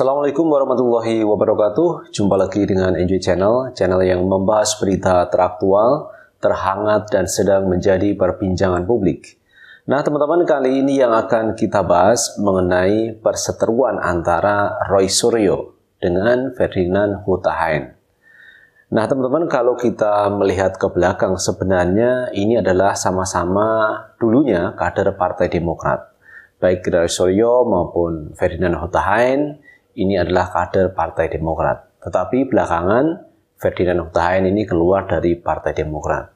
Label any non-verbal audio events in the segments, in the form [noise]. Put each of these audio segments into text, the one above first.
Assalamualaikum warahmatullahi wabarakatuh. Jumpa lagi dengan Enjoy Channel, channel yang membahas berita teraktual, terhangat, dan sedang menjadi perbincangan publik. Nah, teman-teman, kali ini yang akan kita bahas mengenai perseteruan antara Roy Suryo dengan Ferdinand Hutahain. Nah, teman-teman, kalau kita melihat ke belakang, sebenarnya ini adalah sama-sama dulunya kader Partai Demokrat. Baik Roy Suryo maupun Ferdinand Hutahain ini adalah kader Partai Demokrat. Tetapi belakangan Ferdinand Hutahen ini keluar dari Partai Demokrat.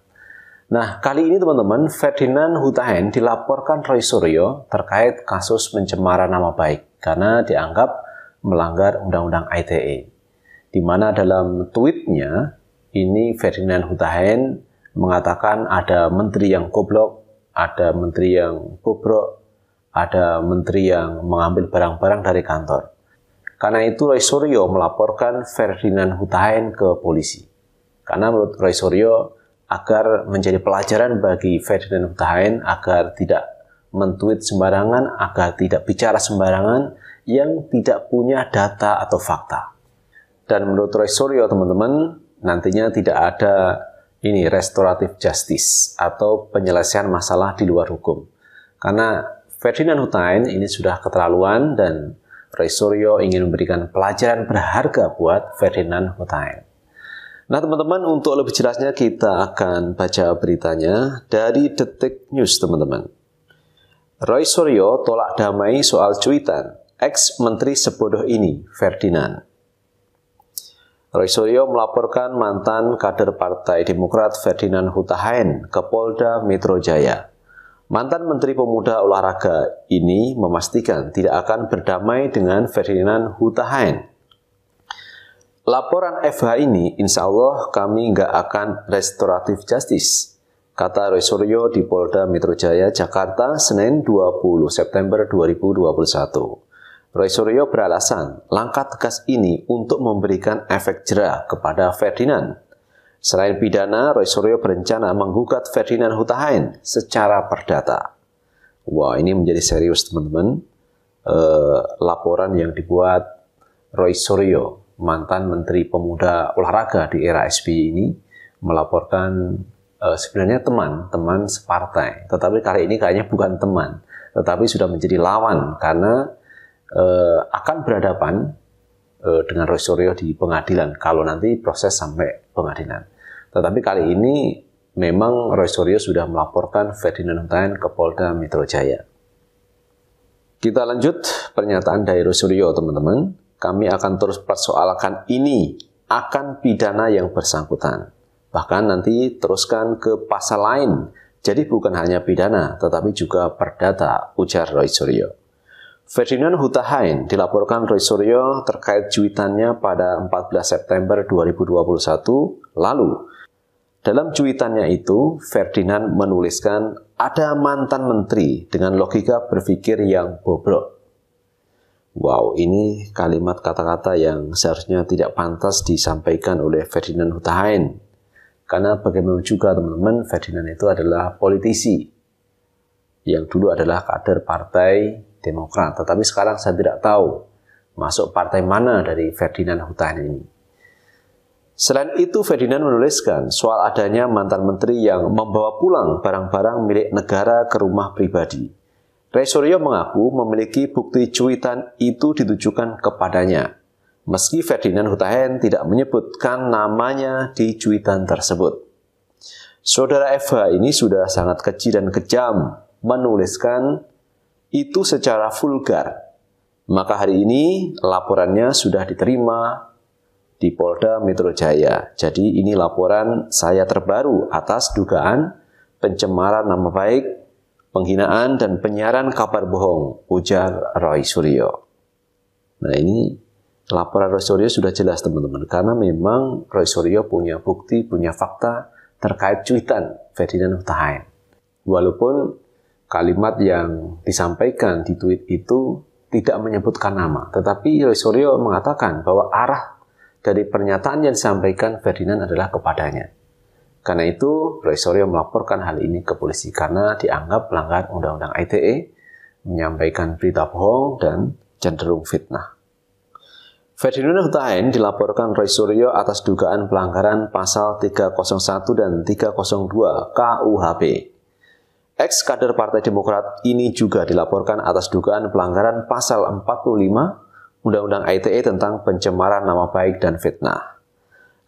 Nah, kali ini teman-teman, Ferdinand Hutahen dilaporkan Roy Suryo terkait kasus pencemaran nama baik karena dianggap melanggar Undang-Undang ITE. Di mana dalam tweetnya, ini Ferdinand Hutahen mengatakan ada menteri yang goblok, ada menteri yang bobrok, ada menteri yang mengambil barang-barang dari kantor. Karena itu Roy Suryo melaporkan Ferdinand Hutahen ke polisi. Karena menurut Roy Suryo agar menjadi pelajaran bagi Ferdinand Hutahen agar tidak mentuit sembarangan, agar tidak bicara sembarangan yang tidak punya data atau fakta. Dan menurut Roy Suryo teman-teman, nantinya tidak ada ini restoratif justice atau penyelesaian masalah di luar hukum. Karena Ferdinand Hutahen ini sudah keterlaluan dan Roy Suryo ingin memberikan pelajaran berharga buat Ferdinand Hutain. Nah teman-teman untuk lebih jelasnya kita akan baca beritanya dari Detik News teman-teman. Roy Suryo tolak damai soal cuitan ex-menteri sebodoh ini, Ferdinand. Roy Suryo melaporkan mantan kader Partai Demokrat Ferdinand Hutahain ke Polda Metro Jaya. Mantan Menteri Pemuda Olahraga ini memastikan tidak akan berdamai dengan Ferdinand Hutahain. Laporan FH ini insya Allah kami nggak akan restoratif justice, kata Roy Suryo di Polda Metro Jaya, Jakarta, Senin 20 September 2021. Roy Suryo beralasan langkah tegas ini untuk memberikan efek jerah kepada Ferdinand Selain pidana, Roy Suryo berencana menggugat Ferdinand Hutahain secara perdata. Wah, wow, ini menjadi serius teman-teman. E, laporan yang dibuat Roy Suryo, mantan Menteri Pemuda Olahraga di era SBY ini, melaporkan e, sebenarnya teman, teman separtai. Tetapi kali ini kayaknya bukan teman, tetapi sudah menjadi lawan karena e, akan berhadapan dengan Roy Suryo di pengadilan kalau nanti proses sampai pengadilan. Tetapi kali ini memang Roy Suryo sudah melaporkan Ferdinand Hutahian ke Polda Metro Jaya. Kita lanjut pernyataan dari Roy Suryo, teman-teman. Kami akan terus persoalkan ini akan pidana yang bersangkutan. Bahkan nanti teruskan ke pasal lain. Jadi bukan hanya pidana, tetapi juga perdata, ujar Roy Suryo. Ferdinand Hutahain dilaporkan Roy Suryo terkait cuitannya pada 14 September 2021 lalu dalam cuitannya itu, Ferdinand menuliskan ada mantan menteri dengan logika berpikir yang bobrok. Wow, ini kalimat kata-kata yang seharusnya tidak pantas disampaikan oleh Ferdinand Hutahain. Karena bagaimana juga teman-teman, Ferdinand itu adalah politisi yang dulu adalah kader partai Demokrat. Tetapi sekarang saya tidak tahu masuk partai mana dari Ferdinand Hutahain ini. Selain itu, Ferdinand menuliskan soal adanya mantan menteri yang membawa pulang barang-barang milik negara ke rumah pribadi. Resorio mengaku memiliki bukti cuitan itu ditujukan kepadanya, meski Ferdinand Hutahen tidak menyebutkan namanya di cuitan tersebut. Saudara Eva ini sudah sangat kecil dan kejam menuliskan itu secara vulgar. Maka hari ini laporannya sudah diterima di Polda Metro Jaya. Jadi ini laporan saya terbaru atas dugaan pencemaran nama baik, penghinaan dan penyiaran kabar bohong, ujar Roy Suryo. Nah ini laporan Roy Suryo sudah jelas teman-teman, karena memang Roy Suryo punya bukti, punya fakta terkait cuitan Ferdinand Hutahain. Walaupun kalimat yang disampaikan di tweet itu tidak menyebutkan nama, tetapi Roy Suryo mengatakan bahwa arah dari pernyataan yang disampaikan Ferdinand adalah kepadanya. Karena itu, Roy Soryo melaporkan hal ini ke polisi karena dianggap melanggar Undang-Undang ITE, menyampaikan berita bohong, dan cenderung fitnah. Ferdinand Hutain dilaporkan Roy Suryo atas dugaan pelanggaran pasal 301 dan 302 KUHP. Ex kader Partai Demokrat ini juga dilaporkan atas dugaan pelanggaran pasal 45 Undang-Undang ITE tentang pencemaran nama baik dan fitnah.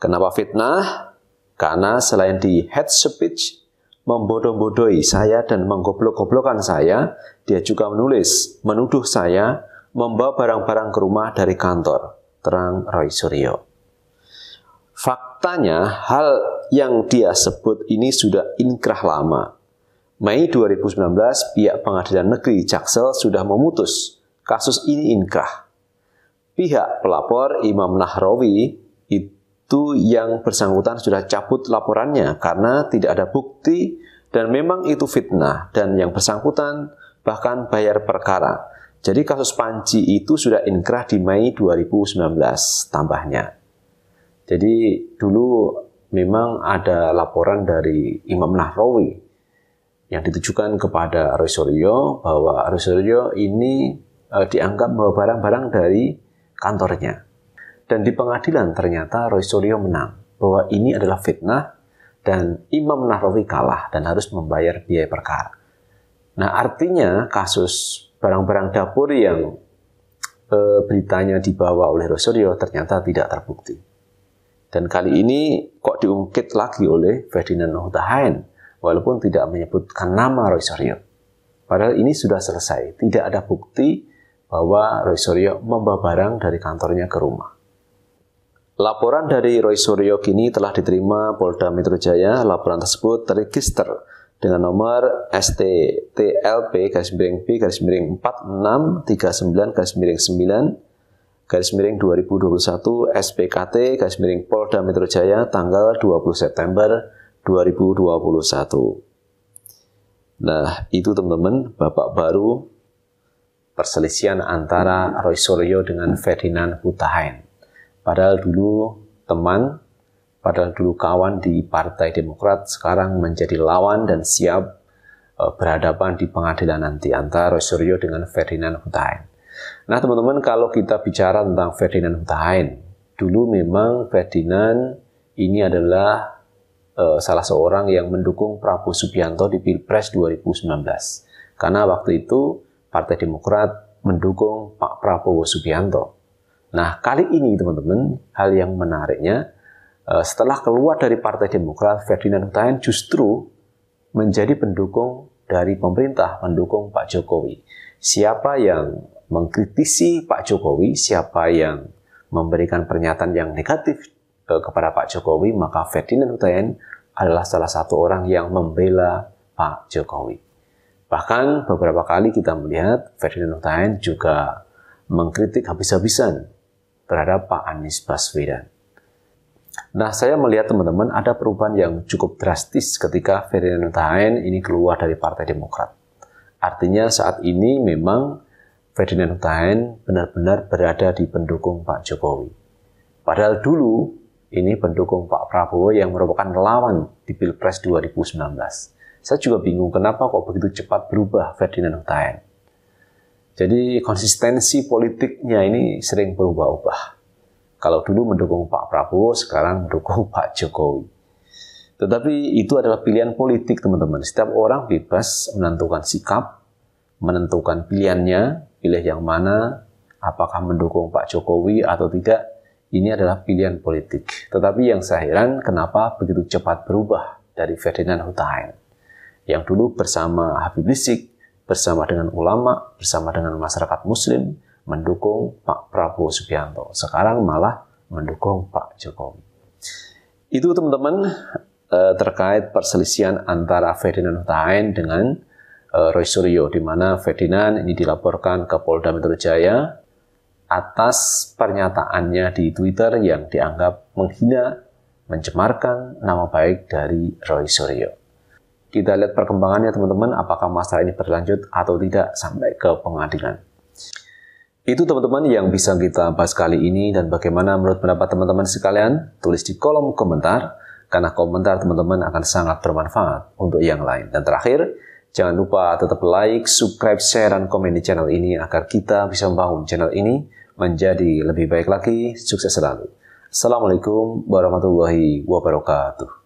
Kenapa fitnah? Karena selain di head speech membodoh-bodohi saya dan menggoblok-goblokan saya, dia juga menulis, menuduh saya membawa barang-barang ke rumah dari kantor. Terang Roy Suryo. Faktanya, hal yang dia sebut ini sudah inkrah lama. Mei 2019, pihak pengadilan negeri Jaksel sudah memutus kasus ini inkrah pihak pelapor Imam Nahrawi itu yang bersangkutan sudah cabut laporannya karena tidak ada bukti dan memang itu fitnah dan yang bersangkutan bahkan bayar perkara. Jadi kasus panci itu sudah inkrah di Mei 2019 tambahnya. Jadi dulu memang ada laporan dari Imam Nahrawi yang ditujukan kepada suryo bahwa suryo ini eh, dianggap membawa barang-barang dari kantornya. Dan di pengadilan ternyata Roy Suryo menang bahwa ini adalah fitnah dan Imam Nahrawi kalah dan harus membayar biaya perkara. Nah artinya kasus barang-barang dapur yang e, beritanya dibawa oleh Roy Suryo ternyata tidak terbukti. Dan kali ini kok diungkit lagi oleh Ferdinand Hutahain walaupun tidak menyebutkan nama Roy Suryo. Padahal ini sudah selesai, tidak ada bukti bahwa Roy Suryo membawa barang dari kantornya ke rumah. Laporan dari Roy Suryo kini telah diterima Polda Metro Jaya. Laporan tersebut terregister dengan nomor STTLP garis miring B garis miring 4639 garis miring 9 garis miring 2021 SPKT garis miring Polda Metro Jaya tanggal 20 September 2021. Nah, itu teman-teman, Bapak baru perselisihan antara Roy Suryo dengan Ferdinand Hutahain. Padahal dulu teman, padahal dulu kawan di Partai Demokrat, sekarang menjadi lawan dan siap e, berhadapan di pengadilan nanti antara Roy Suryo dengan Ferdinand Hutahain. Nah teman-teman kalau kita bicara tentang Ferdinand Hutahain, dulu memang Ferdinand ini adalah e, salah seorang yang mendukung Prabowo Subianto di Pilpres 2019. Karena waktu itu Partai Demokrat mendukung Pak Prabowo Subianto. Nah, kali ini teman-teman, hal yang menariknya eh, setelah keluar dari Partai Demokrat, Ferdinand Hutahian justru menjadi pendukung dari pemerintah, mendukung Pak Jokowi. Siapa yang mengkritisi Pak Jokowi, siapa yang memberikan pernyataan yang negatif eh, kepada Pak Jokowi, maka Ferdinand Hutahian adalah salah satu orang yang membela Pak Jokowi. Bahkan beberapa kali kita melihat Ferdinand Hutahian juga mengkritik habis-habisan terhadap Pak Anies Baswedan. Nah, saya melihat teman-teman ada perubahan yang cukup drastis ketika Ferdinand Hutahian ini keluar dari Partai Demokrat. Artinya saat ini memang Ferdinand Hutahian benar-benar berada di pendukung Pak Jokowi. Padahal dulu ini pendukung Pak Prabowo yang merupakan lawan di Pilpres 2019. Saya juga bingung kenapa kok begitu cepat berubah Ferdinand Hutaen. Jadi konsistensi politiknya ini sering berubah-ubah. Kalau dulu mendukung Pak Prabowo, sekarang mendukung [laughs] Pak Jokowi. Tetapi itu adalah pilihan politik, teman-teman. Setiap orang bebas menentukan sikap, menentukan pilihannya, pilih yang mana, apakah mendukung Pak Jokowi atau tidak. Ini adalah pilihan politik. Tetapi yang saya heran kenapa begitu cepat berubah dari Ferdinand Hutaen yang dulu bersama Habib Rizik, bersama dengan ulama, bersama dengan masyarakat muslim, mendukung Pak Prabowo Subianto. Sekarang malah mendukung Pak Jokowi. Itu teman-teman eh, terkait perselisihan antara Ferdinand Hutahain dengan eh, Roy Suryo, di mana Ferdinand ini dilaporkan ke Polda Metro Jaya atas pernyataannya di Twitter yang dianggap menghina, mencemarkan nama baik dari Roy Suryo. Kita lihat perkembangannya teman-teman, apakah masalah ini berlanjut atau tidak sampai ke pengadilan. Itu teman-teman yang bisa kita bahas kali ini dan bagaimana menurut pendapat teman-teman sekalian, tulis di kolom komentar karena komentar teman-teman akan sangat bermanfaat untuk yang lain. Dan terakhir, jangan lupa tetap like, subscribe, share, dan komen di channel ini agar kita bisa membangun channel ini menjadi lebih baik lagi, sukses selalu. Assalamualaikum warahmatullahi wabarakatuh.